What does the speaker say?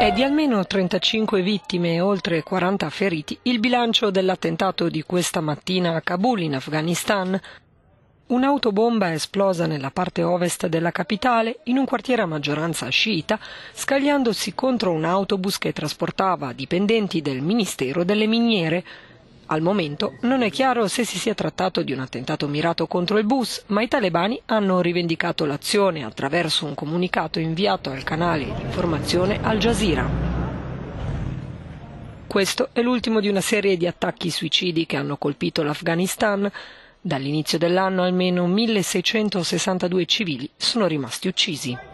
È di almeno 35 vittime e oltre 40 feriti il bilancio dell'attentato di questa mattina a Kabul, in Afghanistan. Un'autobomba è esplosa nella parte ovest della capitale, in un quartiere a maggioranza sciita, scagliandosi contro un autobus che trasportava dipendenti del Ministero delle Miniere. Al momento non è chiaro se si sia trattato di un attentato mirato contro il bus, ma i talebani hanno rivendicato l'azione attraverso un comunicato inviato al canale di informazione Al Jazeera. Questo è l'ultimo di una serie di attacchi suicidi che hanno colpito l'Afghanistan. Dall'inizio dell'anno almeno 1662 civili sono rimasti uccisi.